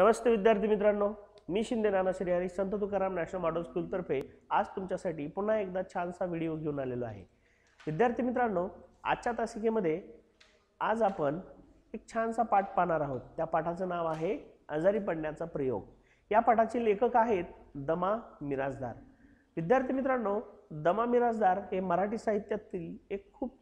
नमस्ते विद्यार्थी मित्रांनो मी शिंदे नानाश्री हरी संत तुकाराम नॅशनल मॉडेल स्कूलतर्फे आज तुमच्यासाठी पुन्हा एकदा छानसा व्हिडिओ घेऊन आलेलो आहे विद्यार्थी मित्रांनो आजच्या तासिकेमध्ये आज आपण एक छानसा पाठ पाहणार आहोत त्या पाठाचं नाव आहे आजारी पडण्याचा प्रयोग या पाठाचे लेखक आहेत दमा मिराजदार विद्यार्थी मित्रांनो दमा मिराजदार हे मराठी साहित्यातील एक खूप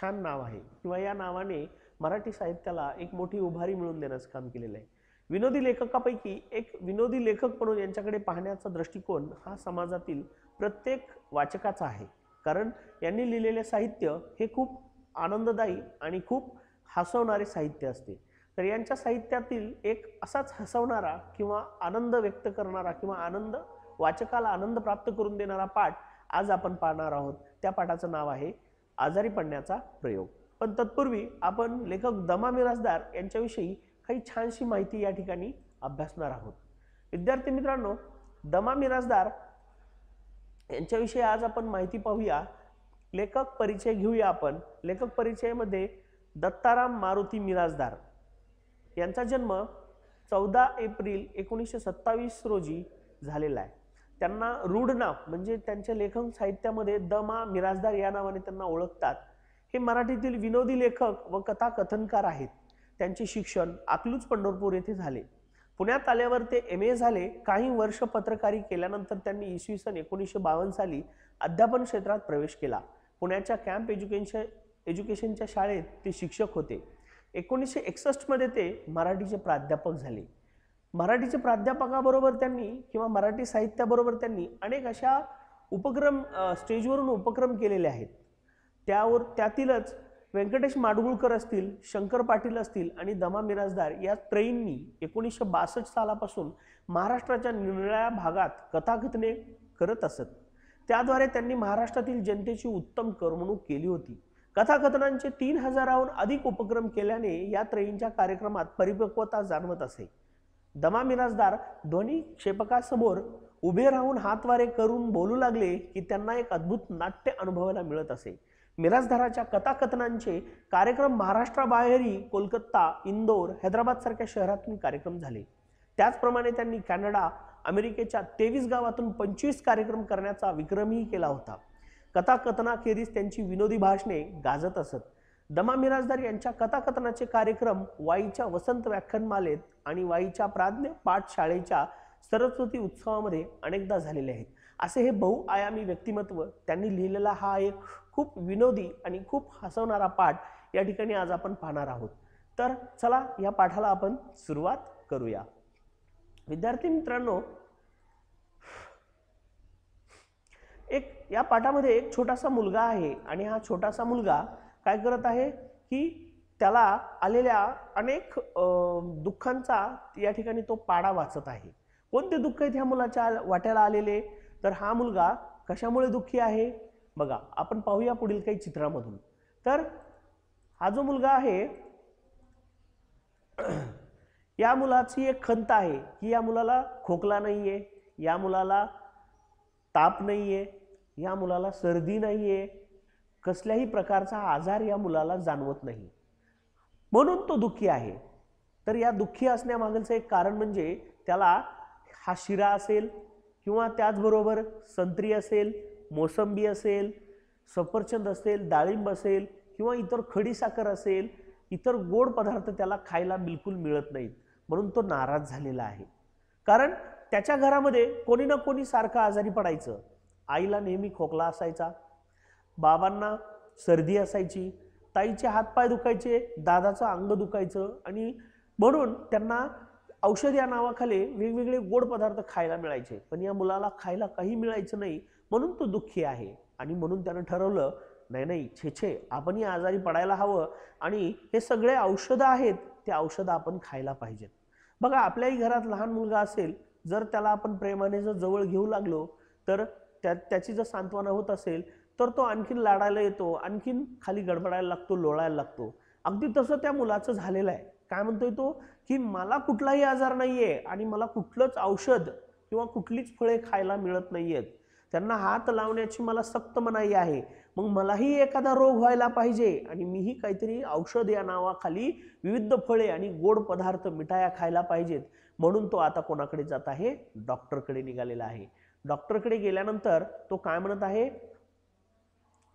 छान नाव आहे किंवा या नावाने मराठी साहित्याला एक मोठी उभारी मिळवून देण्याचं काम केलेलं आहे विनोदी लेखकापैकी एक विनोदी लेखक म्हणून यांच्याकडे पाहण्याचा दृष्टिकोन हा समाजातील प्रत्येक वाचकाचा आहे कारण यांनी लिहिलेले साहित्य हे खूप आनंददायी आणि खूप हसवणारे साहित्य असते तर यांच्या साहित्यातील एक असाच हसवणारा किंवा आनंद व्यक्त करणारा किंवा आनंद वाचकाला आनंद प्राप्त करून देणारा पाठ आज आपण पाहणार आहोत त्या पाठाचं नाव आहे आजारी पडण्याचा प्रयोग पण तत्पूर्वी आपण लेखक दमा मिराजदार यांच्याविषयी काही छानशी माहिती या ठिकाणी अभ्यासणार आहोत विद्यार्थी मित्रांनो दमा मिराजदार यांच्याविषयी आज आपण माहिती पाहूया लेखक परिचय घेऊया आपण लेखक परिचयमध्ये दत्ताराम मारुती मिराजदार यांचा जन्म चौदा एप्रिल एकोणीसशे सत्तावीस रोजी झालेला आहे त्यांना रूढ नाव म्हणजे त्यांच्या लेखन साहित्यामध्ये दमा मिराजदार या नावाने त्यांना ओळखतात हे मराठीतील विनोदी लेखक व कथा कथनकार आहेत त्यांचे शिक्षण अकलूज पंढरपूर येथे झाले पुण्यात आल्यावर ते एम ए झाले काही वर्ष पत्रकारी केल्यानंतर त्यांनी इसवी सन एकोणीसशे बावन्न साली अध्यापन क्षेत्रात प्रवेश केला पुण्याच्या कॅम्प एज्युकेशन एज्युकेशनच्या शाळेत ते शिक्षक होते एकोणीसशे एकसष्टमध्ये ते मराठीचे प्राध्यापक झाले मराठीचे प्राध्यापकाबरोबर त्यांनी किंवा मराठी साहित्याबरोबर त्यांनी अनेक अशा उपक्रम स्टेजवरून उपक्रम केलेले आहेत त्यावर त्यातीलच व्यंकटेश माडगुळकर असतील शंकर पाटील असतील आणि दमा मिराजदार या त्रयींनी एकोणीसशे बासष्ट सालापासून महाराष्ट्राच्या निर्णया भागात कथाकथने करत असत त्याद्वारे त्यांनी महाराष्ट्रातील जनतेची उत्तम करमणूक केली होती कथाकथनांचे तीन हजाराहून अधिक उपक्रम केल्याने या त्रयींच्या कार्यक्रमात परिपक्वता जाणवत असे दमा मिराजदार ध्वनी क्षेपकासमोर उभे राहून हातवारे करून बोलू लागले की त्यांना एक अद्भुत नाट्य अनुभवायला मिळत असे मिरासदाराच्या कथाकथनांचे कार्यक्रम महाराष्ट्राबाहेरही कोलकाता इंदोर सारख्या शहरातून कार्यक्रम झाले त्याचप्रमाणे त्यांनी कॅनडा अमेरिकेच्या तेवीस गावातून पंचवीस कार्यक्रम करण्याचा विक्रमही केला होता कथाकथनाखेरीज त्यांची विनोदी भाषणे गाजत असत दमा मिराजदार यांच्या कथाकथनाचे कार्यक्रम वाईच्या वसंत व्याख्यानमालेत आणि वाईच्या प्राज्ञ पाठशाळेच्या सरस्वती उत्सवामध्ये अनेकदा झालेले आहेत असे हे बहुआयामी व्यक्तिमत्व त्यांनी लिहिलेला हा एक खूप विनोदी आणि खूप हसवणारा पाठ या ठिकाणी आज आपण पाहणार आहोत तर चला या पाठाला आपण सुरुवात करूया विद्यार्थी मित्रांनो एक या पाठामध्ये एक छोटासा मुलगा आहे आणि हा छोटासा मुलगा काय करत आहे की त्याला आलेल्या अनेक दुःखांचा या ठिकाणी तो पाडा वाचत आहे कोणते दुःख आहेत ह्या मुलाच्या वाट्याला आलेले तर हा मुलगा कशामुळे दुःखी आहे बघा आपण पाहूया पुढील काही चित्रामधून तर हा जो मुलगा आहे या मुलाची एक खंत आहे की या मुलाला खोकला नाही आहे या मुलाला ताप नाही आहे या मुलाला सर्दी नाही आहे कसल्याही प्रकारचा आजार या मुलाला जाणवत नाही म्हणून तो दुःखी आहे तर या दुःखी असण्यामागलचं एक कारण म्हणजे त्याला हा शिरा असेल किंवा त्याचबरोबर संत्री असेल मोसंबी असेल सफरचंद असेल डाळिंब असेल किंवा इतर खडीसाखर असेल इतर गोड पदार्थ त्याला खायला बिलकुल मिळत नाहीत म्हणून तो नाराज झालेला आहे कारण त्याच्या घरामध्ये कोणी ना कोणी सारखं आजारी पडायचं आईला नेहमी खोकला असायचा बाबांना सर्दी असायची ताईचे हातपाय दुखायचे दादाचं अंग दुखायचं आणि म्हणून त्यांना औषध या नावाखाली वेगवेगळे गोड पदार्थ खायला मिळायचे पण या मुलाला खायला काही मिळायचं नाही म्हणून तो दुःखी आहे आणि म्हणून त्यानं ठरवलं नाही नाही छे छे आपणही आजारी पडायला हवं आणि हे सगळे औषधं आहेत ते औषधं आपण खायला पाहिजेत बघा आपल्याही घरात लहान मुलगा असेल जर त्याला आपण प्रेमाने जर जवळ घेऊ लागलो तर त्या त्याची जर सांत्वना होत असेल तर तो आणखीन लाडायला येतो आणखीन खाली गडबडायला लागतो लोळायला लागतो अगदी तसं त्या मुलाचं झालेलं आहे काय म्हणतोय तो की मला कुठलाही आजार नाही आहे आणि मला कुठलंच औषध किंवा कुठलीच फळे खायला मिळत नाही आहेत त्यांना हात लावण्याची मला सक्त मनाई आहे मग मलाही एखादा रोग व्हायला पाहिजे आणि मीही काहीतरी औषध या नावाखाली विविध फळे आणि गोड पदार्थ मिठाया खायला पाहिजेत म्हणून तो आता कोणाकडे जात आहे डॉक्टरकडे निघालेला आहे डॉक्टरकडे गेल्यानंतर तो काय म्हणत आहे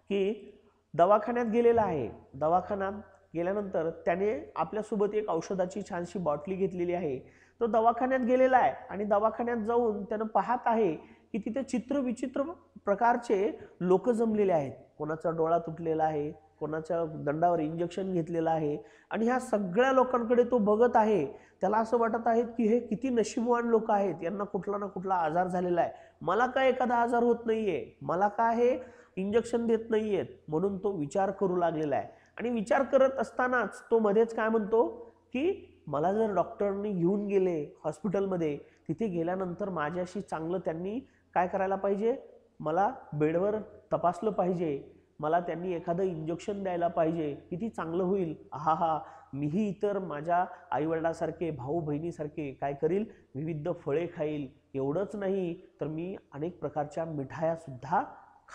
की दवाखान्यात गेलेला आहे दवाखान्यात गेल्यानंतर त्याने आपल्यासोबत एक औषधाची छानशी बॉटली घेतलेली आहे तो दवाखान्यात गेलेला आहे आणि दवाखान्यात जाऊन त्यानं पाहत आहे की तिथे चित्रविचित्र प्रकारचे लोक जमलेले आहेत कोणाचा डोळा तुटलेला आहे कोणाच्या दंडावर इंजेक्शन घेतलेलं आहे आणि ह्या सगळ्या लोकांकडे तो बघत आहे त्याला असं वाटत आहे की हे किती नशीबवान लोक आहेत यांना कुठला ना कुठला आजार झालेला आहे मला काय एखादा आजार होत नाही आहे मला काय हे इंजेक्शन देत नाही आहेत म्हणून तो विचार करू लागलेला आहे आणि विचार करत असतानाच तो मध्येच काय म्हणतो की मला जर डॉक्टरने घेऊन गेले हॉस्पिटलमध्ये तिथे गेल्यानंतर माझ्याशी चांगलं त्यांनी काय करायला पाहिजे मला बेडवर तपासलं पाहिजे मला त्यांनी एखादं इंजेक्शन द्यायला पाहिजे किती चांगलं होईल हा हा मीही इतर माझ्या आईवडिलासारखे भाऊ बहिणीसारखे काय करील विविध फळे खाईल एवढंच नाही तर मी अनेक प्रकारच्या सुद्धा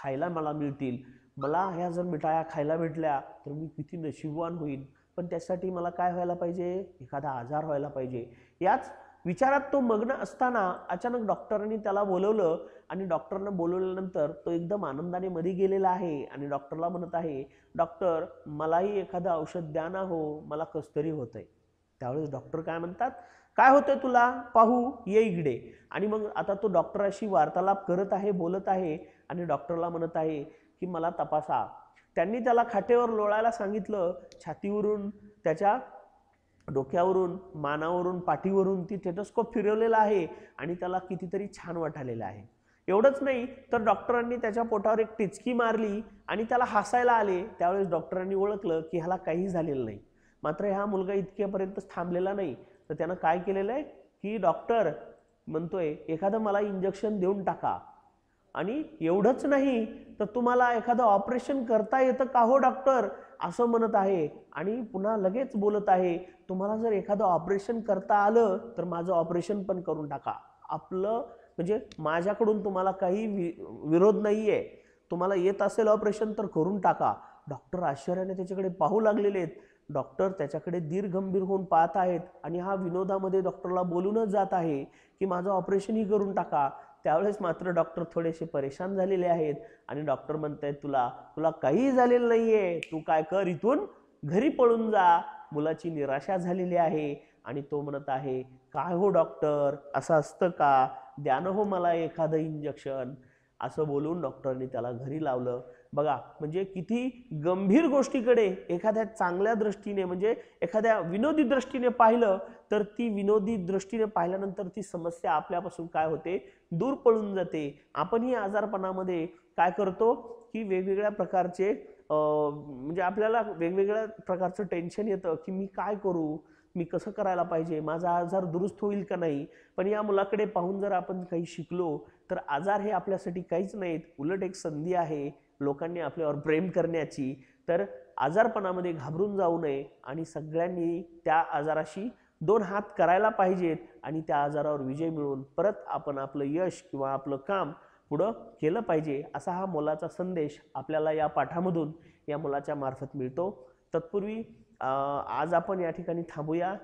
खायला मला मिळतील मला ह्या जर मिठाया खायला भेटल्या तर मी किती नशीबवान होईल पण त्यासाठी मला काय व्हायला पाहिजे एखादा आजार व्हायला पाहिजे याच विचारात तो मग्न असताना अचानक डॉक्टरांनी त्याला बोलवलं आणि डॉक्टरनं बोलवल्यानंतर तो एकदम आनंदाने मध्ये गेलेला आहे आणि डॉक्टरला म्हणत आहे डॉक्टर मलाही एखादं औषध द्या ना हो मला कसतरी आहे त्यावेळेस डॉक्टर काय म्हणतात काय होतंय तुला पाहू ये इकडे आणि मग आता तो डॉक्टराशी वार्तालाप करत आहे बोलत आहे आणि डॉक्टरला म्हणत आहे की मला तपासा त्यांनी त्याला खाटेवर लोळायला सांगितलं छातीवरून त्याच्या डोक्यावरून मानावरून पाठीवरून ती थेटोस्कोप फिरवलेला आहे आणि त्याला कितीतरी छान वाटालेलं आहे एवढंच नाही तर डॉक्टरांनी त्याच्या पोटावर एक टिचकी मारली आणि त्याला हसायला आले त्यावेळेस डॉक्टरांनी ओळखलं की ह्याला काही झालेलं नाही मात्र हा मुलगा इतक्यापर्यंत थांबलेला नाही तर त्यानं काय केलेलं आहे की डॉक्टर म्हणतोय एखादं मला इंजेक्शन देऊन टाका आणि एवढंच नाही तर तुम्हाला एखादं ऑपरेशन करता येतं का हो डॉक्टर असं म्हणत आहे आणि पुन्हा लगेच बोलत आहे तुम्हाला जर एखादं ऑपरेशन करता आलं तर माझं ऑपरेशन पण करून टाका आपलं म्हणजे माझ्याकडून तुम्हाला काही वि विरोध नाही आहे तुम्हाला येत असेल ऑपरेशन तर करून टाका डॉक्टर आश्चर्याने त्याच्याकडे पाहू लागलेले आहेत डॉक्टर त्याच्याकडे दीर्घंभीर होऊन पाहत आहेत आणि हा विनोदामध्ये डॉक्टरला बोलूनच जात आहे की माझं ऑपरेशनही करून टाका त्यावेळेस मात्र डॉक्टर थोडेसे परेशान झालेले आहेत आणि डॉक्टर म्हणतायत तुला तुला काहीही झालेलं नाहीये तू काय कर इथून घरी पळून जा मुलाची निराशा झालेली आहे आणि तो म्हणत आहे काय हो डॉक्टर असं असतं का द्यानं हो मला एखादं इंजेक्शन असं बोलून डॉक्टरांनी त्याला घरी लावलं बघा म्हणजे किती गंभीर गोष्टीकडे एखाद्या चांगल्या दृष्टीने म्हणजे एखाद्या विनोदी दृष्टीने पाहिलं तर ती विनोदी दृष्टीने पाहिल्यानंतर ती समस्या आपल्यापासून काय होते दूर पळून जाते आपण ही आजारपणामध्ये काय करतो की वेगवेगळ्या प्रकारचे म्हणजे आपल्याला वेगवेगळ्या प्रकारचं टेन्शन येतं की मी काय करू मी कसं करायला पाहिजे माझा आजार दुरुस्त होईल का नाही पण या मुलाकडे पाहून जर आपण काही शिकलो तर आजार हे आपल्यासाठी काहीच नाहीत उलट एक संधी आहे लोकांनी आपल्यावर प्रेम करण्याची तर आजारपणामध्ये घाबरून जाऊ नये आणि सगळ्यांनी त्या आजाराशी दोन हात करायला पाहिजेत आणि त्या आजारावर विजय मिळवून परत आपण आपलं यश किंवा आपलं काम पुढं केलं पाहिजे असा हा मोलाचा संदेश आपल्याला या पाठामधून या मुलाच्या मार्फत मिळतो तत्पूर्वी आज आपण या ठिकाणी थांबूया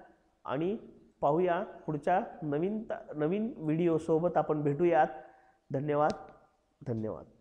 आणि पाहूया पुढच्या नवीन नवीन व्हिडिओसोबत आपण भेटूयात धन्यवाद धन्यवाद